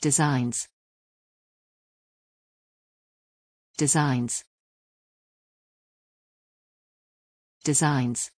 Designs. Designs. Designs.